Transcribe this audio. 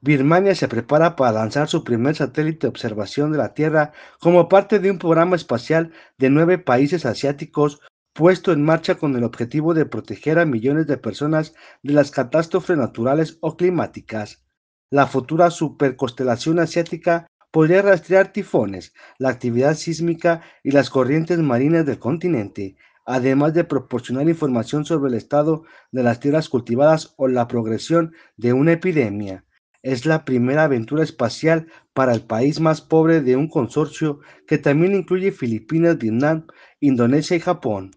Birmania se prepara para lanzar su primer satélite de observación de la Tierra como parte de un programa espacial de nueve países asiáticos puesto en marcha con el objetivo de proteger a millones de personas de las catástrofes naturales o climáticas. La futura superconstelación asiática podría rastrear tifones, la actividad sísmica y las corrientes marinas del continente, además de proporcionar información sobre el estado de las tierras cultivadas o la progresión de una epidemia. Es la primera aventura espacial para el país más pobre de un consorcio que también incluye Filipinas, Vietnam, Indonesia y Japón.